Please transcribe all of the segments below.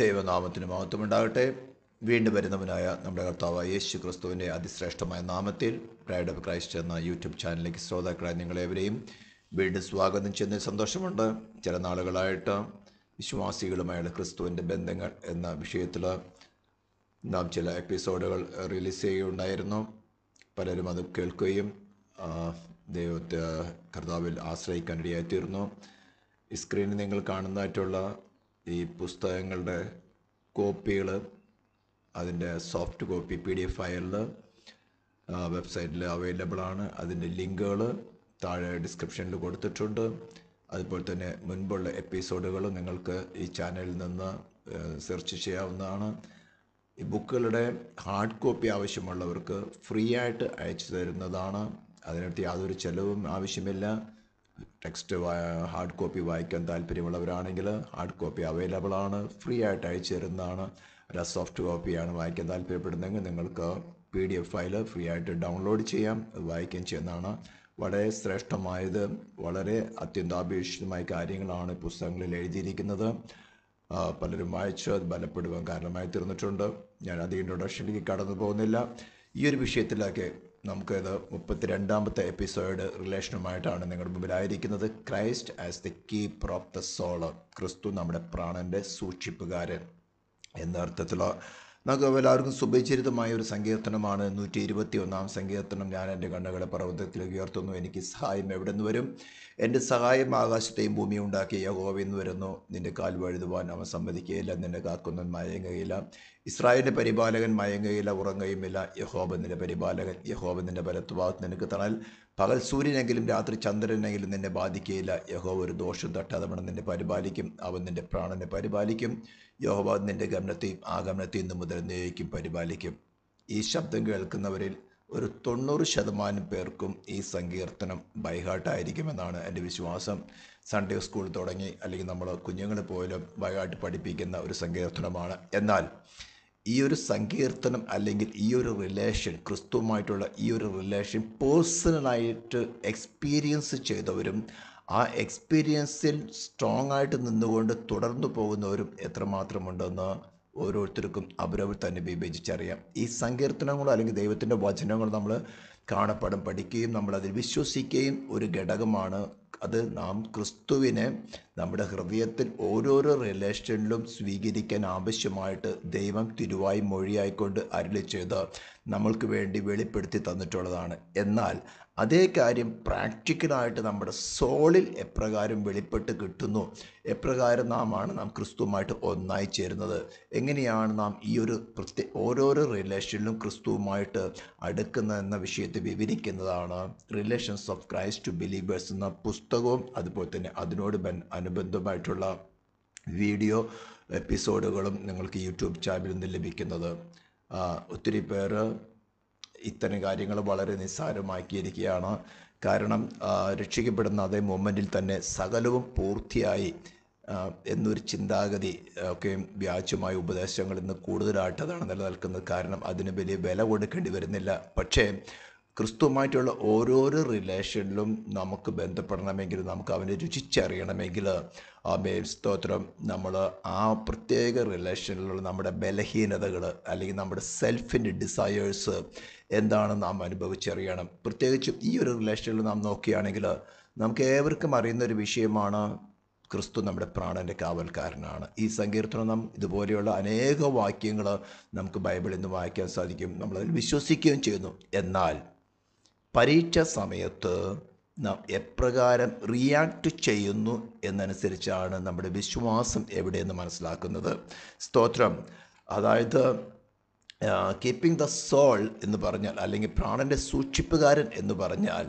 ദൈവനാമത്തിന് മഹത്വമുണ്ടാകട്ടെ വീണ്ടും വരുന്നവനായ നമ്മുടെ കർത്താവ് യേശു ക്രിസ്തുവിൻ്റെ അതിശ്രേഷ്ഠമായ നാമത്തിൽ പ്രൈഡ് ഓഫ് ക്രൈസ്റ്റ് എന്ന യൂട്യൂബ് ചാനലിലേക്ക് ശ്രോതാക്കളായ നിങ്ങളെവരെയും വീണ്ടും സ്വാഗതം ചെയ്യുന്ന സന്തോഷമുണ്ട് ചില നാളുകളായിട്ട് വിശ്വാസികളുമായുള്ള ക്രിസ്തുവിൻ്റെ ബന്ധങ്ങൾ എന്ന വിഷയത്തിൽ നാം ചില എപ്പിസോഡുകൾ റിലീസ് ചെയ്യുകയുണ്ടായിരുന്നു പലരും അത് കേൾക്കുകയും ദൈവത്തെ കർത്താവിൽ ആശ്രയിക്കാനിടയായിത്തീർന്നു സ്ക്രീനിൽ നിങ്ങൾ കാണുന്നതായിട്ടുള്ള ഈ പുസ്തകങ്ങളുടെ കോപ്പികൾ അതിൻ്റെ soft copy P D F ഫയലിൽ വെബ്സൈറ്റിൽ അവൈലബിൾ ആണ് അതിൻ്റെ ലിങ്കുകൾ താഴെ ഡിസ്ക്രിപ്ഷനിൽ കൊടുത്തിട്ടുണ്ട് അതുപോലെ തന്നെ മുൻപുള്ള എപ്പിസോഡുകൾ നിങ്ങൾക്ക് ഈ ചാനലിൽ നിന്ന് സെർച്ച് ചെയ്യാവുന്നതാണ് ഈ ബുക്കുകളുടെ ഹാർഡ് കോപ്പി ആവശ്യമുള്ളവർക്ക് ഫ്രീ ആയിട്ട് അയച്ചു തരുന്നതാണ് അതിനകത്ത് യാതൊരു ചിലവും ആവശ്യമില്ല ടെക്സ്റ്റ് ഹാർഡ് കോപ്പി വായിക്കാൻ താല്പര്യമുള്ളവരാണെങ്കിൽ ഹാർഡ് കോപ്പി അവൈലബിൾ ആണ് ഫ്രീ ആയിട്ട് അയച്ചു തരുന്നതാണ് അല്ല സോഫ്റ്റ് കോപ്പിയാണ് വായിക്കാൻ താല്പര്യപ്പെടുന്നതെങ്കിൽ നിങ്ങൾക്ക് P D F file free ആയിട്ട് ഡൗൺലോഡ് ചെയ്യാം അത് വായിക്കുകയും ചെയ്യുന്നതാണ് വളരെ ശ്രേഷ്ഠമായത് വളരെ അത്യന്താപേക്ഷിതമായ കാര്യങ്ങളാണ് പുസ്തകങ്ങളിൽ എഴുതിയിരിക്കുന്നത് പലരും വായിച്ച് അത് ബലപ്പെടുവാൻ കാരണമായി തീർന്നിട്ടുണ്ട് ഞാൻ അത് ഇൻട്രൊഡക്ഷനിലേക്ക് കടന്നു പോകുന്നില്ല ഈ ഒരു വിഷയത്തിലൊക്കെ നമുക്കിത് മുപ്പത്തിരണ്ടാമത്തെ എപ്പിസോഡ് റിലേഷനുമായിട്ടാണ് നിങ്ങളുടെ മുമ്പിലായിരിക്കുന്നത് Christ as the keeper of the soul ക്രിസ്തു നമ്മുടെ പ്രാണൻ്റെ സൂക്ഷിപ്പുകാരൻ എന്ന അർത്ഥത്തിലോ നമുക്ക് എല്ലാവർക്കും സുപരിചിതമായ ഒരു സങ്കീർത്തനമാണ് നൂറ്റി ഇരുപത്തി ഒന്നാം സങ്കീർത്തനം ഞാൻ എൻ്റെ കണ്ണുകളെ പർവ്വതത്തിലേക്ക് ഉയർത്തുന്നു എനിക്ക് സഹായം എവിടെ നിന്ന് വരും എൻ്റെ സഹായം ആകാശത്തെയും ഭൂമി ഉണ്ടാക്കിയ യഹോവയിൽ നിന്ന് വരുന്നു നിൻ്റെ കാൽ വഴുതുവാൻ അവൻ സമ്മതിക്കുകയില്ല നിന്നെ കാക്കുന്നവൻ മയങ്ങുകയില്ല ഇസ്രായേലിൻ്റെ പരിപാലകൻ മയങ്ങുകയില്ല ഉറങ്ങുകയുമില്ല യഹോബനിൻ്റെ പരിപാലകൻ യഹോബനിൻ്റെ വലത്തുഭാഗത്ത് നിനക്ക് തണൽ പകൽ സൂര്യനെങ്കിലും രാത്രി ചന്ദ്രനെങ്കിലും നിന്നെ ബാധിക്കുകയില്ല യഹോബ ഒരു ദോഷം തട്ടാതെ വേണം നിന്നെ പരിപാലിക്കും അവൻ നിൻ്റെ പ്രാണനെ പരിപാലിക്കും യഹോബ നിൻ്റെ ഗമനത്തെയും ഗമനത്തെയും ഇന്ന് മുതൽ നിയോഗിക്കും പരിപാലിക്കും ഈ ശബ്ദം കേൾക്കുന്നവരിൽ ഒരു തൊണ്ണൂറ് ശതമാനം പേർക്കും ഈ സങ്കീർത്തനം ബൈഹാട്ടായിരിക്കുമെന്നാണ് എൻ്റെ വിശ്വാസം സൺഡേ സ്കൂൾ തുടങ്ങി അല്ലെങ്കിൽ നമ്മൾ കുഞ്ഞുങ്ങൾ പോലും ബൈഹാട്ട് പഠിപ്പിക്കുന്ന ഒരു സങ്കീർത്തനമാണ് എന്നാൽ ഈ ഒരു സങ്കീർത്തനം അല്ലെങ്കിൽ ഈ ഒരു റിലേഷൻ ക്രിസ്തുവുമായിട്ടുള്ള ഈ ഒരു റിലേഷൻ പേഴ്സണലായിട്ട് എക്സ്പീരിയൻസ് ചെയ്തവരും ആ എക്സ്പീരിയൻസിൽ സ്ട്രോങ് ആയിട്ട് നിന്നുകൊണ്ട് തുടർന്നു പോകുന്നവരും എത്രമാത്രമുണ്ടെന്ന് ഓരോരുത്തർക്കും അവരവർ തന്നെ വിഭജിച്ചറിയാം ഈ സങ്കീർത്തനങ്ങളോ അല്ലെങ്കിൽ ദൈവത്തിൻ്റെ വചനങ്ങൾ നമ്മൾ കാണപ്പെടും പഠിക്കുകയും നമ്മളതിൽ വിശ്വസിക്കുകയും ഒരു ഘടകമാണ് അത് നാം ക്രിസ്തുവിനെ നമ്മുടെ ഹൃദയത്തിൽ ഓരോരോ റിലേഷനിലും സ്വീകരിക്കാൻ ആവശ്യമായിട്ട് ദൈവം തിരുവായി മൊഴിയായിക്കൊണ്ട് അരുളി ചെയ്ത് നമ്മൾക്ക് വേണ്ടി വെളിപ്പെടുത്തി തന്നിട്ടുള്ളതാണ് എന്നാൽ അതേ കാര്യം പ്രാക്ടിക്കലായിട്ട് നമ്മുടെ സോളിൽ എപ്രകാരം വെളിപ്പെട്ട് കിട്ടുന്നു എപ്രകാരം നാമാണ് നാം ക്രിസ്തുവുമായിട്ട് ഒന്നായി ചേരുന്നത് എങ്ങനെയാണ് നാം ഈ ഒരു പ്രത്യേക ഓരോരോ റിലേഷനിലും ക്രിസ്തുവുമായിട്ട് അടുക്കുന്ന എന്ന വിഷയത്തെ വിവരിക്കുന്നതാണ് relations of Christ to believers എന്ന പുസ്തകവും അതുപോലെ തന്നെ അതിനോട് ബൻ അനുബന്ധമായിട്ടുള്ള വീഡിയോ എപ്പിസോഡുകളും നിങ്ങൾക്ക് യൂട്യൂബ് ചാനലിൽ നിന്ന് ലഭിക്കുന്നത് ഒത്തിരി പേര് ഇത്തരം കാര്യങ്ങൾ വളരെ നിസ്സാരമാക്കിയിരിക്കുകയാണ് കാരണം രക്ഷിക്കപ്പെടുന്ന അതേ മൊമെൻറ്റിൽ തന്നെ സകലവും പൂർത്തിയായി എന്നൊരു ചിന്താഗതി ഒക്കെ വ്യാജമായ ഉപദേശങ്ങൾ ഇന്ന് കൂടുതലായിട്ട് അതാണ് നിലനിൽക്കുന്നത് കാരണം അതിന് വലിയ വില കൊടുക്കേണ്ടി വരുന്നില്ല പക്ഷേ ക്രിസ്തുവുമായിട്ടുള്ള ഓരോരോ റിലേഷനിലും നമുക്ക് ബന്ധപ്പെടണമെങ്കിൽ നമുക്ക് അവനെ രുചിച്ചറിയണമെങ്കിൽ ആമേ സ്തോത്രം നമ്മൾ ആ പ്രത്യേക റിലേഷനിലുള്ള നമ്മുടെ ബലഹീനതകൾ അല്ലെങ്കിൽ നമ്മുടെ സെൽഫിൻ്റെ ഡിസയേഴ്സ് എന്താണ് നാം അനുഭവിച്ചറിയണം പ്രത്യേകിച്ചും ഈ ഒരു റിലേഷനിൽ നാം നോക്കുകയാണെങ്കിൽ നമുക്ക് ഏവർക്കും അറിയുന്ന ഒരു വിഷയമാണ് ക്രിസ്തു നമ്മുടെ പ്രാണൻ്റെ കാവൽക്കാരനാണ് ഈ സങ്കീർത്തനം നാം ഇതുപോലെയുള്ള അനേക വാക്യങ്ങൾ നമുക്ക് ബൈബിളിൽ നിന്ന് വായിക്കാൻ സാധിക്കും നമ്മളതിൽ വിശ്വസിക്കുകയും ചെയ്യുന്നു എന്നാൽ പരീക്ഷ സമയത്ത് നാം എപ്രകാരം റിയാക്ട് ചെയ്യുന്നു എന്നനുസരിച്ചാണ് നമ്മുടെ വിശ്വാസം എവിടെയെന്ന് മനസ്സിലാക്കുന്നത് സ്തോത്രം അതായത് കീപ്പിംഗ് ദ സോൾ എന്ന് പറഞ്ഞാൽ അല്ലെങ്കിൽ പ്രാണൻ്റെ സൂക്ഷിപ്പുകാരൻ എന്ന് പറഞ്ഞാൽ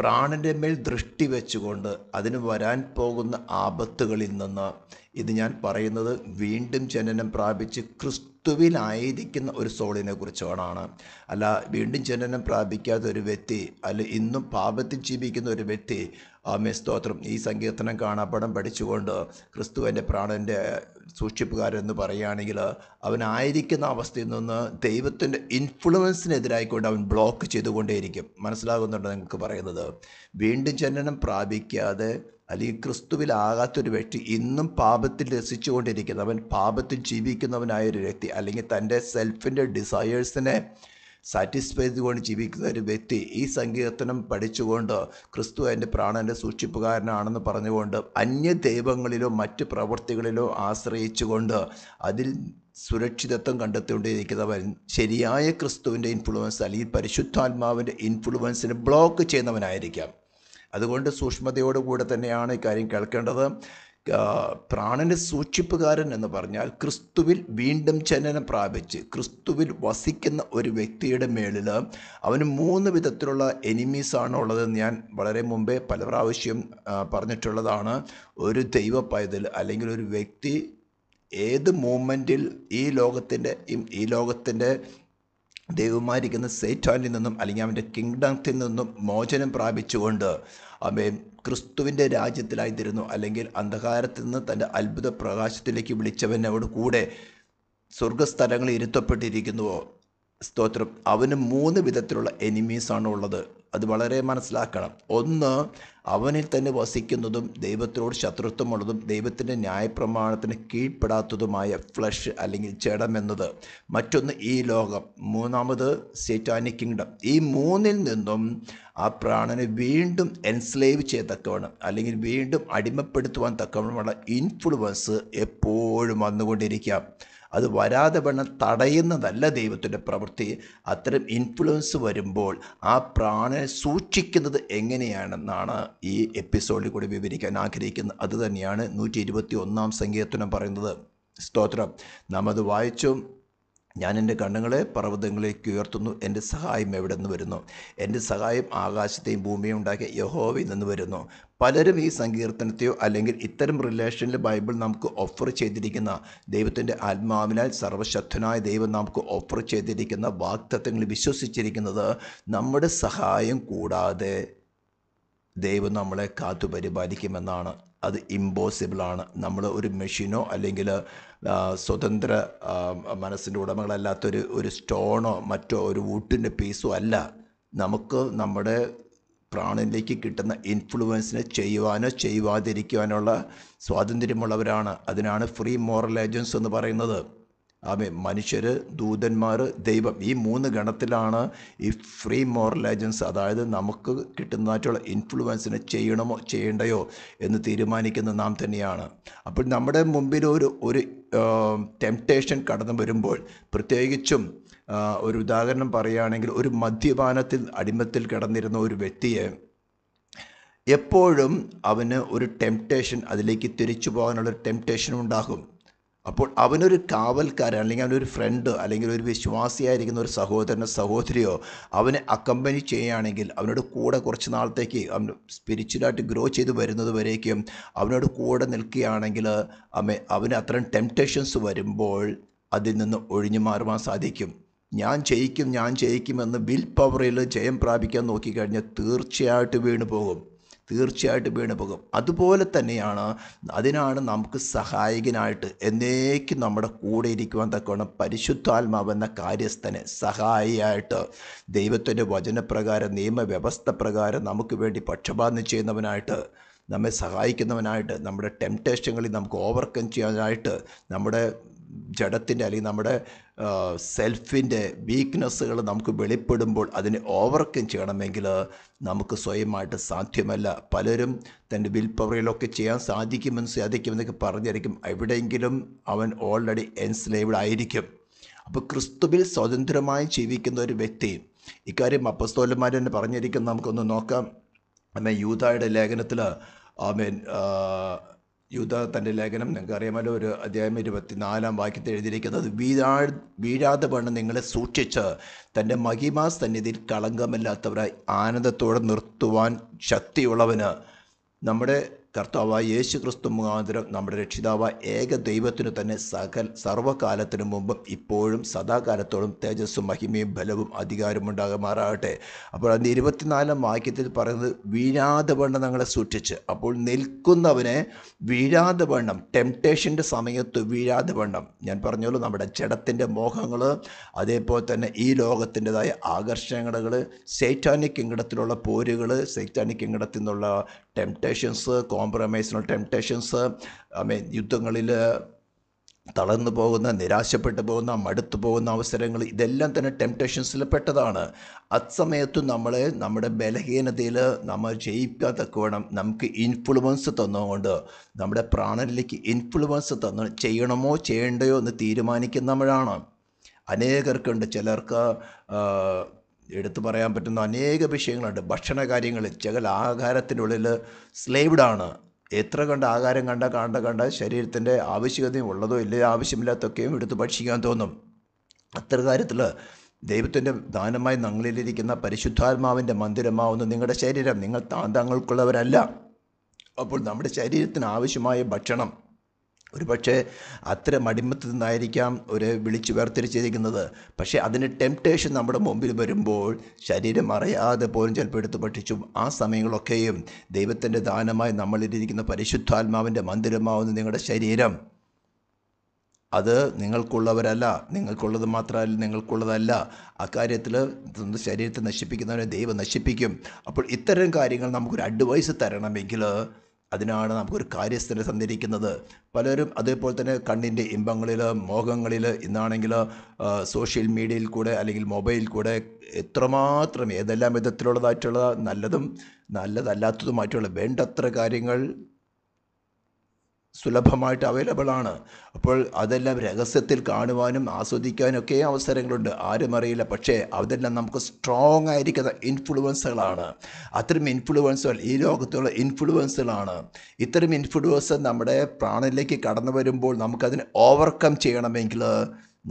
പ്രാണൻ്റെ മേൽ ദൃഷ്ടി വെച്ചുകൊണ്ട് അതിന് വരാൻ പോകുന്ന ആപത്തുകളിൽ നിന്ന് ഇത് ഞാൻ പറയുന്നത് വീണ്ടും ജനനം പ്രാപിച്ച് ക്രിസ്തുവിനായിരിക്കുന്ന ഒരു സോളിനെ കുറിച്ചാണ് അല്ല വീണ്ടും ജനനം പ്രാപിക്കാത്ത ഒരു വ്യക്തി അല്ല ഇന്നും പാപത്തിൽ ജീവിക്കുന്ന ഒരു വ്യക്തി ആമേ സ്തോത്രം ഈ സങ്കീർത്തനം കാണാപ്പടം പഠിച്ചുകൊണ്ട് ക്രിസ്തുവിൻ്റെ പ്രാണൻ്റെ സൂക്ഷിപ്പുകാരെന്ന് പറയുകയാണെങ്കിൽ അവനായിരിക്കുന്ന അവസ്ഥയിൽ നിന്ന് ദൈവത്തിൻ്റെ ഇൻഫ്ലുവൻസിനെതിരായിക്കൊണ്ട് അവൻ ബ്ലോക്ക് ചെയ്തുകൊണ്ടേയിരിക്കും മനസ്സിലാകുന്നുണ്ട് നിങ്ങൾക്ക് പറയുന്നത് വീണ്ടും ജനനം പ്രാപിക്കാതെ അല്ലെങ്കിൽ ക്രിസ്തുവിലാകാത്തൊരു വ്യക്തി ഇന്നും പാപത്തിൽ അവൻ പാപത്തിൽ ജീവിക്കുന്നവനായൊരു വ്യക്തി അല്ലെങ്കിൽ തൻ്റെ സെൽഫിൻ്റെ ഡിസയേഴ്സിനെ സാറ്റിസ്ഫൈ ചെയ്തുകൊണ്ട് ജീവിക്കുന്ന ഒരു വ്യക്തി ഈ സങ്കീർത്തനം പഠിച്ചുകൊണ്ട് ക്രിസ്തു എൻ്റെ പ്രാണൻ്റെ സൂക്ഷിപ്പുകാരനാണെന്ന് പറഞ്ഞുകൊണ്ട് അന്യ ദൈവങ്ങളിലോ മറ്റ് പ്രവൃത്തികളിലോ ആശ്രയിച്ചുകൊണ്ട് അതിൽ സുരക്ഷിതത്വം കണ്ടെത്തിക്കൊണ്ടിരിക്കുന്നവൻ ശരിയായ ക്രിസ്തുവിൻ്റെ ഇൻഫ്ലുവൻസ് അല്ലെങ്കിൽ പരിശുദ്ധാത്മാവിൻ്റെ ഇൻഫ്ലുവൻസിനെ ബ്ലോക്ക് ചെയ്യുന്നവനായിരിക്കാം അതുകൊണ്ട് സൂക്ഷ്മതയോടുകൂടെ തന്നെയാണ് ഇക്കാര്യം കേൾക്കേണ്ടത് പ്രാണന്റെ സൂക്ഷിപ്പുകാരൻ എന്ന് പറഞ്ഞാൽ ക്രിസ്തുവിൽ വീണ്ടും ജനനം പ്രാപിച്ച് ക്രിസ്തുവിൽ വസിക്കുന്ന ഒരു വ്യക്തിയുടെ മേളിൽ അവന് മൂന്ന് വിധത്തിലുള്ള എനിമീസാണ് ഉള്ളതെന്ന് ഞാൻ വളരെ മുമ്പേ പല പ്രാവശ്യം പറഞ്ഞിട്ടുള്ളതാണ് ഒരു പൈതൽ അല്ലെങ്കിൽ ഒരു വ്യക്തി ഏത് മൂമെൻറ്റിൽ ഈ ലോകത്തിൻ്റെ ഈ ലോകത്തിൻ്റെ ദൈവമായിരിക്കുന്ന സേറ്റാനിൽ നിന്നും അല്ലെങ്കിൽ അവൻ്റെ കിങ്ഡത്തിൽ നിന്നും മോചനം പ്രാപിച്ചുകൊണ്ട് അവൻ ക്രിസ്തുവിൻ്റെ രാജ്യത്തിലായിത്തീരുന്നു അല്ലെങ്കിൽ അന്ധകാരത്തിൽ നിന്ന് തൻ്റെ അത്ഭുത പ്രകാശത്തിലേക്ക് വിളിച്ചവനോട് കൂടെ സ്വർഗസ്ഥലങ്ങളിൽ ഇരുത്തപ്പെട്ടിരിക്കുന്നുവോ സ്തോത്രം അവന് മൂന്ന് വിധത്തിലുള്ള എനിമീസാണ് ഉള്ളത് അത് വളരെ മനസ്സിലാക്കണം ഒന്ന് അവനിൽ തന്നെ വസിക്കുന്നതും ദൈവത്തിനോട് ശത്രുത്വമുള്ളതും ദൈവത്തിൻ്റെ ന്യായപ്രമാണത്തിന് കീഴ്പ്പെടാത്തതുമായ ഫ്ലഷ് അല്ലെങ്കിൽ ജഡം എന്നത് മറ്റൊന്ന് ഈ ലോകം മൂന്നാമത് സെറ്റാനിക് കിങ്ഡം ഈ മൂന്നിൽ നിന്നും ആ പ്രാണനെ വീണ്ടും എൻസ്ലേവ് ചെയ്യത്തക്കവണ്ണം അല്ലെങ്കിൽ വീണ്ടും അടിമപ്പെടുത്തുവാൻ തക്കവണ്ണമുള്ള ഇൻഫ്ലുവൻസ് എപ്പോഴും വന്നുകൊണ്ടിരിക്കാം അത് വരാതെ വേണം തടയുന്നതല്ല ദൈവത്തിൻ്റെ പ്രവൃത്തി അത്തരം ഇൻഫ്ലുവൻസ് വരുമ്പോൾ ആ പ്രാണനെ സൂക്ഷിക്കുന്നത് എങ്ങനെയാണെന്നാണ് ഈ എപ്പിസോഡിൽ കൂടി വിവരിക്കാൻ ആഗ്രഹിക്കുന്നത് അതുതന്നെയാണ് നൂറ്റി ഇരുപത്തി ഒന്നാം സംഗീതത്തിനും പറയുന്നത് സ്തോത്രം നമ്മത് വായിച്ചും ഞാൻ എൻ്റെ കണ്ണുകളെ പർവ്വതങ്ങളിലേക്ക് ഉയർത്തുന്നു എൻ്റെ സഹായം എവിടെ നിന്ന് വരുന്നു എൻ്റെ സഹായം ആകാശത്തെയും ഭൂമിയും ഉണ്ടാക്കിയ യഹോവയിൽ നിന്ന് വരുന്നു പലരും ഈ സങ്കീർത്തനത്തെയോ അല്ലെങ്കിൽ ഇത്തരം റിലേഷനിൽ ബൈബിൾ നമുക്ക് ഓഫർ ചെയ്തിരിക്കുന്ന ദൈവത്തിൻ്റെ ആത്മാവിനാൽ സർവശക്തനായ ദൈവം നമുക്ക് ഓഫർ ചെയ്തിരിക്കുന്ന വാക്തത്വങ്ങൾ വിശ്വസിച്ചിരിക്കുന്നത് നമ്മുടെ സഹായം കൂടാതെ ദൈവം നമ്മളെ കാത്തു പരിപാലിക്കുമെന്നാണ് അത് ഇമ്പോസിബിളാണ് നമ്മൾ ഒരു മെഷീനോ അല്ലെങ്കിൽ സ്വതന്ത്ര മനസ്സിൻ്റെ ഉടമകളല്ലാത്തൊരു ഒരു സ്റ്റോണോ മറ്റോ ഒരു വുട്ടിൻ്റെ പീസോ അല്ല നമുക്ക് നമ്മുടെ പ്രാണിലേക്ക് കിട്ടുന്ന ഇൻഫ്ലുവൻസിനെ ചെയ്യുവാനോ ചെയ്യുവാതിരിക്കുവാനുള്ള സ്വാതന്ത്ര്യമുള്ളവരാണ് അതിനാണ് ഫ്രീ മോറൽ ഏജൻസ് എന്ന് പറയുന്നത് ആമേ മനുഷ്യർ ദൂതന്മാർ ദൈവം ഈ മൂന്ന് ഗണത്തിലാണ് ഈ ഫ്രീ മോറൽ ഏജൻസ് അതായത് നമുക്ക് കിട്ടുന്നതായിട്ടുള്ള ഇൻഫ്ലുവൻസിനെ ചെയ്യണമോ ചെയ്യേണ്ടയോ എന്ന് തീരുമാനിക്കുന്ന നാം തന്നെയാണ് അപ്പോൾ നമ്മുടെ മുമ്പിൽ ഒരു ഒരു ടെംപ്ടേഷൻ കടന്നു വരുമ്പോൾ പ്രത്യേകിച്ചും ഒരു ഉദാഹരണം പറയുകയാണെങ്കിൽ ഒരു മദ്യപാനത്തിൽ അടിമത്തിൽ കിടന്നിരുന്ന ഒരു വ്യക്തിയെ എപ്പോഴും അവന് ഒരു ടെംപ്ടേഷൻ അതിലേക്ക് തിരിച്ചു പോകാനുള്ള ടെംപ്ടേഷൻ ഉണ്ടാകും അപ്പോൾ അവനൊരു കാവൽക്കാരൻ അല്ലെങ്കിൽ അവനൊരു ഫ്രണ്ട് അല്ലെങ്കിൽ ഒരു വിശ്വാസിയായിരിക്കുന്ന ഒരു സഹോദരനോ സഹോദരിയോ അവനെ അക്കമ്പനി ചെയ്യുകയാണെങ്കിൽ അവനോട് കൂടെ കുറച്ച് നാളത്തേക്ക് അവൻ സ്പിരിച്വലായിട്ട് ഗ്രോ ചെയ്ത് വരുന്നത് വരേക്കും അവനോട് കൂടെ നിൽക്കുകയാണെങ്കിൽ അമ്മ അവന് അത്തരം ടെംപ്റ്റേഷൻസ് വരുമ്പോൾ അതിൽ നിന്ന് ഒഴിഞ്ഞു മാറുവാൻ സാധിക്കും ഞാൻ ചെയ്യിക്കും ഞാൻ ചെയ്യിക്കുമെന്ന് വിൽ പവറിൽ ജയം പ്രാപിക്കാൻ നോക്കിക്കഴിഞ്ഞാൽ തീർച്ചയായിട്ടും വീണു പോകും തീർച്ചയായിട്ടും വീണുപോകും അതുപോലെ തന്നെയാണ് അതിനാണ് നമുക്ക് സഹായകനായിട്ട് എന്നേക്കും നമ്മുടെ കൂടെ ഇരിക്കുവാൻ തക്കവണ്ണം പരിശുദ്ധാത്മാവെന്ന കാര്യസ്ഥനെ സഹായിയായിട്ട് ദൈവത്തിൻ്റെ വചനപ്രകാരം നിയമവ്യവസ്ഥ പ്രകാരം നമുക്ക് വേണ്ടി പക്ഷപാതം ചെയ്യുന്നവനായിട്ട് നമ്മെ സഹായിക്കുന്നവനായിട്ട് നമ്മുടെ ടെംപ്ടേഷനുകളിൽ നമുക്ക് ഓവർകം ചെയ്യാനായിട്ട് നമ്മുടെ ജഡത്തിൻ്റെ അല്ലെങ്കിൽ നമ്മുടെ സെൽഫിൻ്റെ വീക്ക്നെസ്സുകൾ നമുക്ക് വെളിപ്പെടുമ്പോൾ അതിനെ ഓവർകം ചെയ്യണമെങ്കിൽ നമുക്ക് സ്വയമായിട്ട് സാധ്യമല്ല പലരും തൻ്റെ വിൽ പവറിലൊക്കെ ചെയ്യാൻ സാധിക്കുമെന്ന് സാധിക്കുമെന്നൊക്കെ പറഞ്ഞായിരിക്കും എവിടെയെങ്കിലും അവൻ ഓൾറെഡി എൻസ്ലേവ്ഡ് ആയിരിക്കും അപ്പോൾ ക്രിസ്തുവിൽ സ്വതന്ത്രമായി ജീവിക്കുന്ന ഒരു വ്യക്തി ഇക്കാര്യം അപ്പസ്തോലന്മാർ തന്നെ പറഞ്ഞിരിക്കുന്നു നമുക്കൊന്ന് നോക്കാം ആമേ യൂതായുടെ ലേഖനത്തിൽ ആമേൻ യൂത തൻ്റെ ലേഖനം നിങ്ങൾക്ക് അറിയാമല്ലോ ഒരു അധ്യായം ഇരുപത്തിനാലാം വാക്യത്തിൽ എഴുതിയിരിക്കുന്നത് വീഴാ വീഴാതെ വേണം നിങ്ങളെ സൂക്ഷിച്ച് തൻ്റെ മഹിമാ സന്നിധിയിൽ കളങ്കമില്ലാത്തവരായി ആനന്ദത്തോടെ നിർത്തുവാൻ ശക്തിയുള്ളവന് നമ്മുടെ കർത്താവായ യേശു ക്രിസ്തു മുഖാന്തരം നമ്മുടെ രക്ഷിതാവ് ഏക ദൈവത്തിനു തന്നെ സകൽ സർവ്വകാലത്തിനു മുമ്പ് ഇപ്പോഴും സദാകാലത്തോളം തേജസ്സും മഹിമയും ബലവും അധികാരവും ഉണ്ടാകുമാറാകട്ടെ അപ്പോൾ അതിൻ്റെ ഇരുപത്തിനാലാം വാക്യത്തിൽ പറയുന്നത് വീഴാതെ വണ്ണം ഞങ്ങളെ സൂക്ഷിച്ച് അപ്പോൾ നിൽക്കുന്നവനെ വീഴാതെ വണ്ണം ടെംപ്ടേഷൻ്റെ സമയത്ത് വീഴാതെ വണ്ണം ഞാൻ പറഞ്ഞോളൂ നമ്മുടെ ജഡത്തിൻ്റെ മോഹങ്ങൾ അതേപോലെ തന്നെ ഈ ലോകത്തിൻ്റെതായ ആകർഷണങ്ങൾ സൈറ്റാനിക് കിങ്കടത്തിലുള്ള പോരുകൾ സൈറ്റാനിക് കിങ്കടത്തിൽ നിന്നുള്ള ടെംപ്ടേഷൻസ് കോംപ്രമൈസിനുള്ള ടെംപ്ടേഷൻസ് ഐ മീൻ യുദ്ധങ്ങളിൽ തളർന്നു പോകുന്ന നിരാശപ്പെട്ടു പോകുന്ന മടുത്തു പോകുന്ന അവസരങ്ങൾ ഇതെല്ലാം തന്നെ ടെംപ്ടേഷൻസിൽ പെട്ടതാണ് അത്സമയത്ത് നമ്മളെ നമ്മുടെ ബലഹീനതയിൽ നമ്മൾ ജയിക്കാൻ തക്കവണ്ണം നമുക്ക് ഇൻഫ്ലുവൻസ് തന്നുകൊണ്ട് നമ്മുടെ പ്രാണനിലേക്ക് ഇൻഫ്ലുവൻസ് തന്നു ചെയ്യണമോ ചെയ്യേണ്ടയോ എന്ന് തീരുമാനിക്കുന്നവരാണ് അനേകർക്കുണ്ട് ചിലർക്ക് എടുത്തു പറയാൻ പറ്റുന്ന അനേക വിഷയങ്ങളുണ്ട് ഭക്ഷണ കാര്യങ്ങളിൽ ചില ആഹാരത്തിനുള്ളിൽ സ്ലേവ്ഡാണ് എത്ര കണ്ട ആഹാരം കണ്ട കണ്ട കണ്ട ശരീരത്തിൻ്റെ ആവശ്യകതയും ഉള്ളതോ ഇല്ലയോ ആവശ്യമില്ലാത്തൊക്കെയും എടുത്ത് ഭക്ഷിക്കാൻ തോന്നും അത്ര കാര്യത്തിൽ ദൈവത്തിൻ്റെ ദാനമായി നിങ്ങളിലിരിക്കുന്ന പരിശുദ്ധാത്മാവിൻ്റെ മന്ദിരമാവുന്ന നിങ്ങളുടെ ശരീരം നിങ്ങൾ താൻ തങ്ങൾക്കുള്ളവരല്ല അപ്പോൾ നമ്മുടെ ശരീരത്തിന് ആവശ്യമായ ഭക്ഷണം ഒരു പക്ഷേ അത്ര അടിമത്തിൽ നിന്നായിരിക്കാം ഒരു വിളിച്ചു വേർതിരിച്ചിരിക്കുന്നത് പക്ഷേ അതിന് ടെംപ്റ്റേഷൻ നമ്മുടെ മുമ്പിൽ വരുമ്പോൾ ശരീരം അറിയാതെ പോലും ചിലപ്പോൾ എടുത്ത് പഠിച്ചു ആ സമയങ്ങളൊക്കെയും ദൈവത്തിൻ്റെ ദാനമായി നമ്മളിരിക്കുന്ന പരിശുദ്ധാത്മാവിൻ്റെ മന്ദിരമാവുന്ന നിങ്ങളുടെ ശരീരം അത് നിങ്ങൾക്കുള്ളവരല്ല നിങ്ങൾക്കുള്ളത് മാത്രമല്ല നിങ്ങൾക്കുള്ളതല്ല അക്കാര്യത്തിൽ സ്വന്തം ശരീരത്തെ നശിപ്പിക്കുന്നവരെ ദൈവം നശിപ്പിക്കും അപ്പോൾ ഇത്തരം കാര്യങ്ങൾ നമുക്കൊരു അഡ്വൈസ് തരണമെങ്കിൽ അതിനാണ് നമുക്കൊരു കാര്യസ്ഥനെ തന്നിരിക്കുന്നത് പലരും അതേപോലെ തന്നെ കണ്ണിൻ്റെ ഇമ്പങ്ങളിൽ മോഹങ്ങളിൽ ഇന്നാണെങ്കിൽ സോഷ്യൽ മീഡിയയിൽ കൂടെ അല്ലെങ്കിൽ മൊബൈലിൽ കൂടെ എത്രമാത്രം ഏതെല്ലാം വിധത്തിലുള്ളതായിട്ടുള്ള നല്ലതും നല്ലതല്ലാത്തതുമായിട്ടുള്ള വേണ്ടത്ര കാര്യങ്ങൾ സുലഭമായിട്ട് അവൈലബിൾ ആണ് അപ്പോൾ അതെല്ലാം രഹസ്യത്തിൽ കാണുവാനും ഒക്കെ അവസരങ്ങളുണ്ട് ആരും അറിയില്ല പക്ഷേ അതെല്ലാം നമുക്ക് സ്ട്രോങ് ആയിരിക്കുന്ന ഇൻഫ്ലുവൻസുകളാണ് അത്തരം ഇൻഫ്ലുവൻസുകൾ ഈ ലോകത്തുള്ള ഇൻഫ്ലുവൻസുകളാണ് ഇത്തരം ഇൻഫ്ലുവൻസ് നമ്മുടെ പ്രാണനിലേക്ക് കടന്നു വരുമ്പോൾ നമുക്കതിനെ ഓവർകം ചെയ്യണമെങ്കിൽ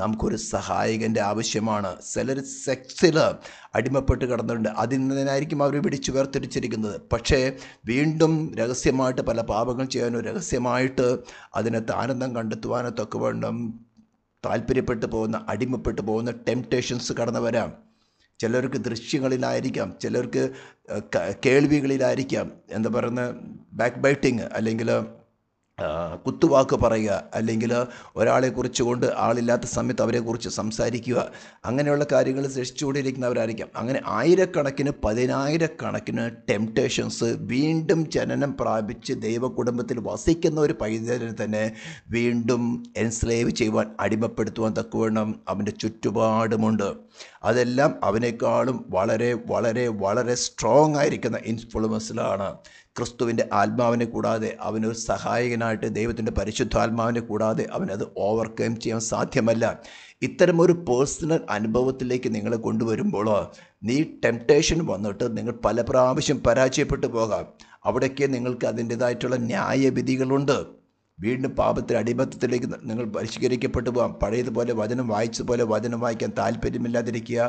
നമുക്കൊരു സഹായകൻ്റെ ആവശ്യമാണ് ചിലർ സെക്സിൽ അടിമപ്പെട്ട് കിടന്നിട്ടുണ്ട് അതിൽ നിന്നായിരിക്കും അവർ പിടിച്ചു വേർതിരിച്ചിരിക്കുന്നത് പക്ഷേ വീണ്ടും രഹസ്യമായിട്ട് പല പാപങ്ങൾ ചെയ്യാനും രഹസ്യമായിട്ട് അതിനകത്ത് ആനന്ദം കണ്ടെത്തുവാനോ തൊക്കെ വേണ്ടും താല്പര്യപ്പെട്ടു പോകുന്ന അടിമപ്പെട്ടു പോകുന്ന ടെംപ്റ്റേഷൻസ് കടന്നു വരാം ചിലർക്ക് ദൃശ്യങ്ങളിലായിരിക്കാം ചിലർക്ക് കേൾവികളിലായിരിക്കാം എന്താ പറയുന്ന ബാക്ക് ബൈറ്റിങ് അല്ലെങ്കിൽ കുത്തുവാക്ക് പറയുക അല്ലെങ്കിൽ ഒരാളെക്കുറിച്ച് കൊണ്ട് ആളില്ലാത്ത സമയത്ത് അവരെക്കുറിച്ച് സംസാരിക്കുക അങ്ങനെയുള്ള കാര്യങ്ങൾ സൃഷ്ടിച്ചുകൊണ്ടിരിക്കുന്നവരായിരിക്കാം അങ്ങനെ ആയിരക്കണക്കിന് പതിനായിരക്കണക്കിന് ടെംപ്ടേഷൻസ് വീണ്ടും ജനനം പ്രാപിച്ച് ദൈവ കുടുംബത്തിൽ വസിക്കുന്ന ഒരു പൈതലിനെ തന്നെ വീണ്ടും എൻസ്ലേവ് ചെയ്യുവാൻ അടിമപ്പെടുത്തുവാൻ തക്കവണ്ണം അവൻ്റെ ചുറ്റുപാടുമുണ്ട് അതെല്ലാം അവനേക്കാളും വളരെ വളരെ വളരെ സ്ട്രോങ് ആയിരിക്കുന്ന ഇൻഫ്ലുവൻസിലാണ് ക്രിസ്തുവിൻ്റെ ആത്മാവിനെ കൂടാതെ അവനൊരു സഹായകനായിട്ട് ദൈവത്തിൻ്റെ പരിശുദ്ധാത്മാവിനെ കൂടാതെ അവനത് ഓവർകം ചെയ്യാൻ സാധ്യമല്ല ഇത്തരമൊരു പേഴ്സണൽ അനുഭവത്തിലേക്ക് നിങ്ങളെ കൊണ്ടുവരുമ്പോൾ നീ ടെംപ്ടേഷൻ വന്നിട്ട് നിങ്ങൾ പല പ്രാവശ്യം പരാജയപ്പെട്ടു പോകാം അവിടേക്ക് നിങ്ങൾക്ക് അതിൻ്റേതായിട്ടുള്ള ന്യായവിധികളുണ്ട് വീണ്ടും പാപത്തിൽ അടിമത്തത്തിലേക്ക് നിങ്ങൾ പരിഷ്കരിക്കപ്പെട്ടു പോകാം പഴയതുപോലെ വചനം വായിച്ചതുപോലെ വചനം വായിക്കാൻ താല്പര്യമില്ലാതിരിക്കുക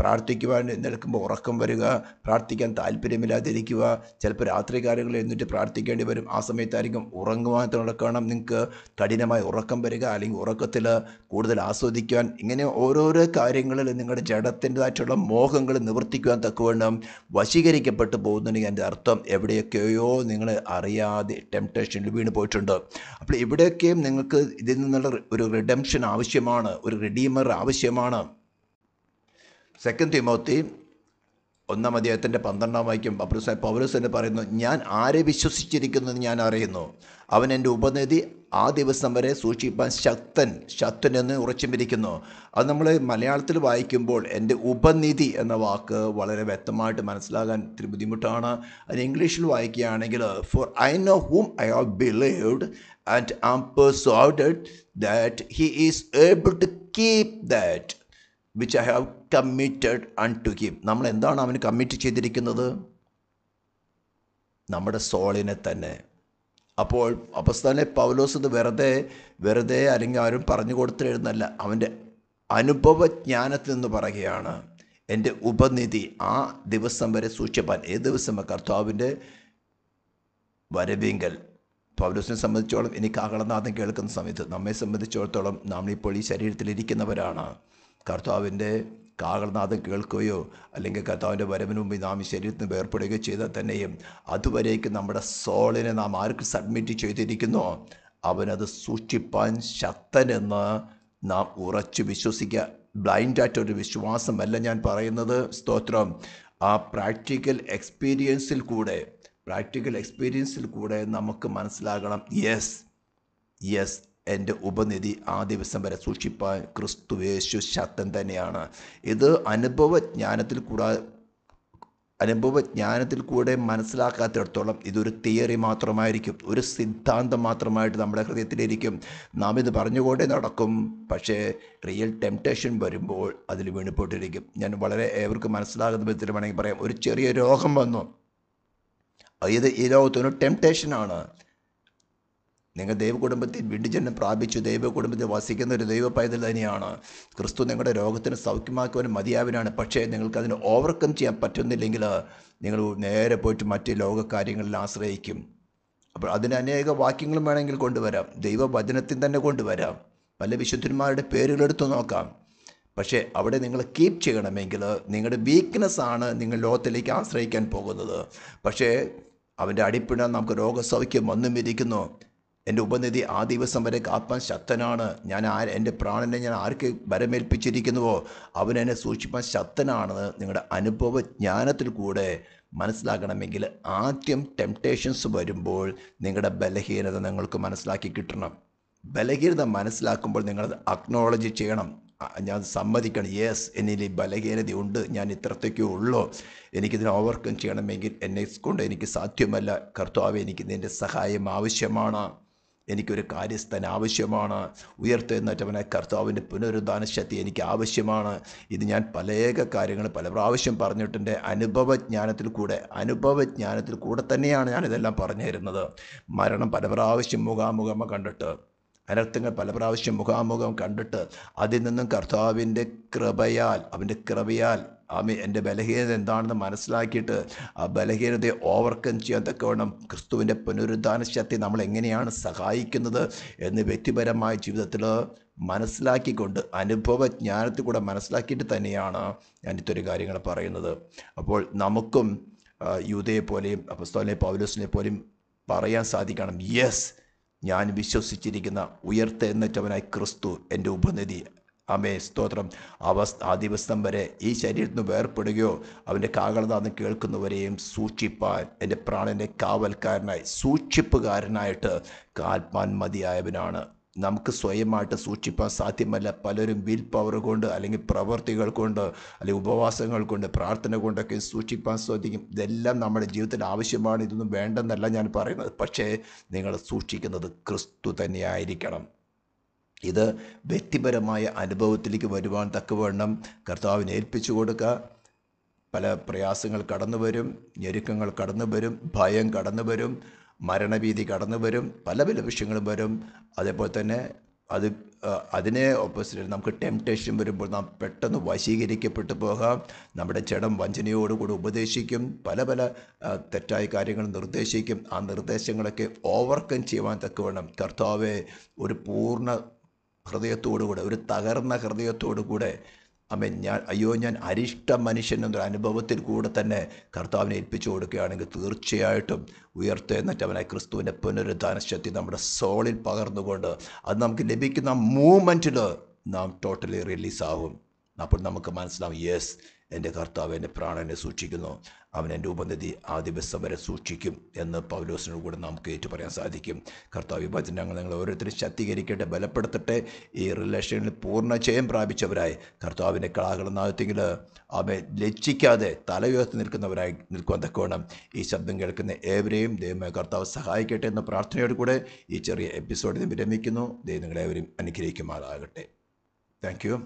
പ്രാർത്ഥിക്കുവാൻ എന്നെടുക്കുമ്പോൾ ഉറക്കം വരിക പ്രാർത്ഥിക്കാൻ താല്പര്യമില്ലാതിരിക്കുക ചിലപ്പോൾ രാത്രി കാലങ്ങളിൽ എന്നിട്ട് പ്രാർത്ഥിക്കേണ്ടി വരും ആ സമയത്തായിരിക്കും ഉറങ്ങുവാൻ തുടക്കണം നിങ്ങൾക്ക് കഠിനമായി ഉറക്കം വരിക അല്ലെങ്കിൽ ഉറക്കത്തിൽ കൂടുതൽ ആസ്വദിക്കുവാൻ ഇങ്ങനെ ഓരോരോ കാര്യങ്ങളിൽ നിങ്ങളുടെ ജഡത്തിൻ്റെതായിട്ടുള്ള മോഹങ്ങൾ നിവർത്തിക്കുവാൻ തക്കവണ്ണം വശീകരിക്കപ്പെട്ടു പോകുന്നുണ്ടെങ്കിൽ എൻ്റെ അർത്ഥം എവിടെയൊക്കെയോ നിങ്ങൾ അറിയാതെ ടെംപ്ടേഷനിൽ വീണ് പോയിട്ടുണ്ട് അപ്പോൾ എവിടെയൊക്കെയും നിങ്ങൾക്ക് ഇതിൽ നിന്നുള്ള ഒരു റിഡംഷൻ ആവശ്യമാണ് ഒരു റിഡീമർ ആവശ്യമാണ് സെക്കൻഡ് തിമോത്തി ഒന്നാം അദ്ദേഹത്തിൻ്റെ പന്ത്രണ്ടാം വാക്യം പബ്രസായ പൗരസ് എന്ന് പറയുന്നു ഞാൻ ആരെ എന്ന് ഞാൻ അറിയുന്നു അവൻ എൻ്റെ ഉപനിധി ആ ദിവസം വരെ സൂക്ഷിപ്പാൻ ശക്തൻ ശക്തൻ എന്ന് ഉറച്ചുമിരിക്കുന്നു അത് നമ്മൾ മലയാളത്തിൽ വായിക്കുമ്പോൾ എൻ്റെ ഉപനിധി എന്ന വാക്ക് വളരെ വ്യക്തമായിട്ട് മനസ്സിലാകാൻ ഇത്തിരി ബുദ്ധിമുട്ടാണ് അത് ഇംഗ്ലീഷിൽ വായിക്കുകയാണെങ്കിൽ for I know whom I have believed and am persuaded that he is able to keep that which I have committed unto him നമ്മൾ എന്താണ് അവന് കമ്മിറ്റ് ചെയ്തിരിക്കുന്നത് നമ്മുടെ സോളിനെ തന്നെ അപ്പോൾ അപസ്ഥാനെ പൗലോസ് ഇത് വെറുതെ വെറുതെ അല്ലെങ്കിൽ ആരും പറഞ്ഞു കൊടുത്തിരുന്നല്ല അവൻ്റെ അനുഭവജ്ഞാനത്തിൽ നിന്ന് പറയുകയാണ് എൻ്റെ ഉപനിധി ആ ദിവസം വരെ സൂക്ഷിപ്പാൻ ഏത് ദിവസം കർത്താവിൻ്റെ വരവിങ്കൽ പൗരസിനെ സംബന്ധിച്ചോളം എനിക്ക് ആഹ്ളനാഥം കേൾക്കുന്ന സമയത്ത് നമ്മെ സംബന്ധിച്ചിടത്തോളം ഇപ്പോൾ ഈ ശരീരത്തിലിരിക്കുന്നവരാണ് കർത്താവിൻ്റെ കാഹളനാഥം കേൾക്കുകയോ അല്ലെങ്കിൽ കർത്താവിൻ്റെ വരവിന് മുമ്പ് നാം ഈ ശരീരത്തിന് വേർപ്പെടുകയോ ചെയ്താൽ തന്നെയും അതുവരേക്കും നമ്മുടെ സോളിനെ നാം ആർക്ക് സബ്മിറ്റ് ചെയ്തിരിക്കുന്നോ അവനത് സൂക്ഷിപ്പാൻ ശക്തനെന്ന് നാം ഉറച്ചു വിശ്വസിക്കുക ബ്ലൈൻഡായിട്ടൊരു വിശ്വാസമല്ല ഞാൻ പറയുന്നത് സ്തോത്രം ആ പ്രാക്ടിക്കൽ എക്സ്പീരിയൻസിൽ കൂടെ പ്രാക്ടിക്കൽ എക്സ്പീരിയൻസിൽ കൂടെ നമുക്ക് മനസ്സിലാകണം യെസ് യെസ് എൻ്റെ ഉപനിധി ആ ദിവസം വരെ സൂക്ഷിപ്പാൻ ക്രിസ്തുവേശു ശക്തൻ തന്നെയാണ് ഇത് അനുഭവജ്ഞാനത്തിൽ കൂടാ അനുഭവജ്ഞാനത്തിൽ കൂടെ മനസ്സിലാക്കാത്തിടത്തോളം ഇതൊരു തിയറി മാത്രമായിരിക്കും ഒരു സിദ്ധാന്തം മാത്രമായിട്ട് നമ്മുടെ ഹൃദയത്തിലിരിക്കും നാം ഇത് പറഞ്ഞുകൊണ്ടേ നടക്കും പക്ഷേ റിയൽ ടെംപ്റ്റേഷൻ വരുമ്പോൾ അതിൽ വീണുപോട്ടിരിക്കും ഞാൻ വളരെ ഏവർക്ക് മനസ്സിലാകുന്ന വിധത്തിൽ വേണമെങ്കിൽ പറയാം ഒരു ചെറിയ രോഗം വന്നു ഏത് ഈ ലോകത്തൊരു ടെംപ്ടേഷനാണ് നിങ്ങൾ ദൈവകുടുംബത്തിൽ ജനം പ്രാപിച്ചു ദൈവ കുടുംബത്തിൽ വസിക്കുന്ന ഒരു ദൈവ പൈതൽ തന്നെയാണ് ക്രിസ്തു നിങ്ങളുടെ രോഗത്തിന് സൗഖ്യമാക്കുവാനും മതിയാവിനാണ് പക്ഷേ നിങ്ങൾക്ക് അതിനെ ഓവർകം ചെയ്യാൻ പറ്റുന്നില്ലെങ്കിൽ നിങ്ങൾ നേരെ പോയിട്ട് മറ്റ് ലോകകാര്യങ്ങളിൽ ആശ്രയിക്കും അപ്പോൾ അതിന് അനേക വാക്യങ്ങളും വേണമെങ്കിൽ കൊണ്ടുവരാം ദൈവവചനത്തിൽ തന്നെ കൊണ്ടുവരാം പല വിശുദ്ധന്മാരുടെ പേരുകളെടുത്ത് നോക്കാം പക്ഷേ അവിടെ നിങ്ങൾ കീപ്പ് ചെയ്യണമെങ്കിൽ നിങ്ങളുടെ വീക്ക്നെസ് ആണ് നിങ്ങൾ ലോകത്തിലേക്ക് ആശ്രയിക്കാൻ പോകുന്നത് പക്ഷേ അവൻ്റെ അടിപ്പിണ നമുക്ക് രോഗസൗഖ്യം വന്നും ഇരിക്കുന്നു എൻ്റെ ഉപനിധി ആ ദിവസം വരെ കാത്മാൻ ശക്തനാണ് ഞാൻ ആ എൻ്റെ പ്രാണനെ ഞാൻ ആർക്ക് വരമേൽപ്പിച്ചിരിക്കുന്നുവോ അവൻ എന്നെ സൂക്ഷിപ്പാൻ ശക്തനാണെന്ന് നിങ്ങളുടെ അനുഭവ ജ്ഞാനത്തിൽ കൂടെ മനസ്സിലാക്കണമെങ്കിൽ ആദ്യം ടെംപ്ടേഷൻസ് വരുമ്പോൾ നിങ്ങളുടെ ബലഹീനത നിങ്ങൾക്ക് മനസ്സിലാക്കി കിട്ടണം ബലഹീനത മനസ്സിലാക്കുമ്പോൾ നിങ്ങളത് അക്നോളജ് ചെയ്യണം ഞാൻ സമ്മതിക്കണം യെസ് എന്നിൽ ബലഹീനതയുണ്ട് ഞാൻ ഇത്രത്തേക്കേ ഉള്ളൂ എനിക്കിതിന് ഓവർകം ചെയ്യണമെങ്കിൽ എന്നെ കൊണ്ട് എനിക്ക് സാധ്യമല്ല കർത്താവ് എനിക്ക് നിൻ്റെ സഹായം ആവശ്യമാണ് എനിക്കൊരു കാര്യസ്ഥൻ ആവശ്യമാണ് ഉയർത്തെഴുന്നേറ്റവനെ കർത്താവിൻ്റെ പുനരുദ്ധാന ശക്തി എനിക്ക് ആവശ്യമാണ് ഇത് ഞാൻ പല കാര്യങ്ങൾ പല പ്രാവശ്യം പറഞ്ഞിട്ടുണ്ട് അനുഭവജ്ഞാനത്തിൽ കൂടെ അനുഭവജ്ഞാനത്തിൽ കൂടെ തന്നെയാണ് ഞാൻ ഇതെല്ലാം പറഞ്ഞു തരുന്നത് മരണം പല പ്രാവശ്യം മുഖാമുഖമ കണ്ടിട്ട് അനർത്ഥങ്ങൾ പല പ്രാവശ്യം മുഖാമുഖം കണ്ടിട്ട് അതിൽ നിന്നും കർത്താവിൻ്റെ കൃപയാൽ അവൻ്റെ കൃപയാൽ ആമേ എൻ്റെ ബലഹീനത എന്താണെന്ന് മനസ്സിലാക്കിയിട്ട് ആ ബലഹീനതയെ ഓവർകം ചെയ്യാൻ തക്കവണ്ണം ക്രിസ്തുവിൻ്റെ പുനരുദ്ധാന ശക്തി നമ്മൾ എങ്ങനെയാണ് സഹായിക്കുന്നത് എന്ന് വ്യക്തിപരമായ ജീവിതത്തിൽ മനസ്സിലാക്കിക്കൊണ്ട് അനുഭവജ്ഞാനത്തിൽ കൂടെ മനസ്സിലാക്കിയിട്ട് തന്നെയാണ് ഞാൻ ഇത്തൊരു കാര്യങ്ങൾ പറയുന്നത് അപ്പോൾ നമുക്കും യൂതയെ പോലെയും അപ്പസ്തോലിനെ പൗലോസിനെ പോലെയും പറയാൻ സാധിക്കണം യെസ് ഞാൻ വിശ്വസിച്ചിരിക്കുന്ന ഉയർത്തെഴുന്നേറ്റവനായ ക്രിസ്തു എൻ്റെ ഉപനിധി അമേ സ്തോത്രം അവസ് ആ ദിവസം വരെ ഈ ശരീരത്തിൽ നിന്ന് വേർപ്പെടുകയോ അവൻ്റെ കാകളതാന്ന് കേൾക്കുന്നവരെയും സൂക്ഷിപ്പാൻ എൻ്റെ പ്രാണൻ്റെ കാവൽക്കാരനായി സൂക്ഷിപ്പുകാരനായിട്ട് കാൽപ്പാൻ മതിയായവനാണ് നമുക്ക് സ്വയമായിട്ട് സൂക്ഷിപ്പാൻ സാധ്യമല്ല പലരും വിൽ പവർ കൊണ്ട് അല്ലെങ്കിൽ പ്രവർത്തികൾ കൊണ്ട് അല്ലെങ്കിൽ ഉപവാസങ്ങൾ കൊണ്ട് പ്രാർത്ഥന കൊണ്ടൊക്കെ സൂക്ഷിപ്പാൻ സാധിക്കും ഇതെല്ലാം നമ്മുടെ ജീവിതത്തിൽ ആവശ്യമാണ് ഇതൊന്നും വേണ്ടെന്നല്ല ഞാൻ പറയുന്നത് പക്ഷേ നിങ്ങൾ സൂക്ഷിക്കുന്നത് ക്രിസ്തു തന്നെയായിരിക്കണം ഇത് വ്യക്തിപരമായ അനുഭവത്തിലേക്ക് വരുവാൻ തക്കവണ്ണം കർത്താവിനെ ഏൽപ്പിച്ചു കൊടുക്കുക പല പ്രയാസങ്ങൾ കടന്നു വരും ഞെരുക്കങ്ങൾ കടന്നു വരും ഭയം കടന്നു വരും മരണഭീതി കടന്നു വരും പല പല വിഷയങ്ങളും വരും അതേപോലെ തന്നെ അത് അതിനെ ഓപ്പോസിറ്റ് നമുക്ക് ടെംപ്ടേഷൻ വരുമ്പോൾ നാം പെട്ടെന്ന് വശീകരിക്കപ്പെട്ടു പോകാം നമ്മുടെ ചടം വഞ്ചനയോടുകൂടി ഉപദേശിക്കും പല പല തെറ്റായ കാര്യങ്ങൾ നിർദ്ദേശിക്കും ആ നിർദ്ദേശങ്ങളൊക്കെ ഓവർകം ചെയ്യുവാൻ തക്കവണ്ണം കർത്താവെ ഒരു പൂർണ്ണ ഹൃദയത്തോടുകൂടെ ഒരു തകർന്ന കൂടെ അമ്മ ഞാൻ അയ്യോ ഞാൻ അരിഷ്ട മനുഷ്യൻ എന്നൊരു അനുഭവത്തിൽ കൂടെ തന്നെ കർത്താവിനെ ഏൽപ്പിച്ചു കൊടുക്കുകയാണെങ്കിൽ തീർച്ചയായിട്ടും ഉയർത്തെഴുന്നേറ്റവനായ ക്രിസ്തുവിൻ്റെ പുനരുദ്ധാന ശക്തി നമ്മുടെ സോളിൽ പകർന്നുകൊണ്ട് അത് നമുക്ക് ലഭിക്കുന്ന മൂമെൻറ്റിൽ നാം ടോട്ടലി റിലീസാവും അപ്പോൾ നമുക്ക് മനസ്സിലാവും യെസ് എൻ്റെ കർത്താവ് എൻ്റെ പ്രാണനെ സൂക്ഷിക്കുന്നു അവൻ എൻ്റെ ഉപനിധി ദിവസം വരെ സൂക്ഷിക്കും എന്ന് പൗലോസിനോട് കൂടെ നമുക്ക് ഏറ്റു പറയാൻ സാധിക്കും കർത്താവ് വചനങ്ങൾ നിങ്ങൾ ഓരോരുത്തരും ശക്തീകരിക്കട്ടെ ബലപ്പെടുത്തട്ടെ ഈ റിലേഷനിൽ പൂർണ്ണ ജയം പ്രാപിച്ചവരായി കർത്താവിൻ്റെ കളാകളെന്നാകത്തെങ്കിൽ അവൻ ലജ്ജിക്കാതെ തലയുയർത്തി നിൽക്കുന്നവരായി നിൽക്കുവാൻ തക്കോണം ഈ ശബ്ദം കേൾക്കുന്ന ഏവരെയും ദൈവമായ കർത്താവ് സഹായിക്കട്ടെ എന്ന പ്രാർത്ഥനയോട് കൂടെ ഈ ചെറിയ എപ്പിസോഡിനെ വിരമിക്കുന്നു ദൈവം അവരും അനുഗ്രഹിക്കുമാറാകട്ടെ താങ്ക് യു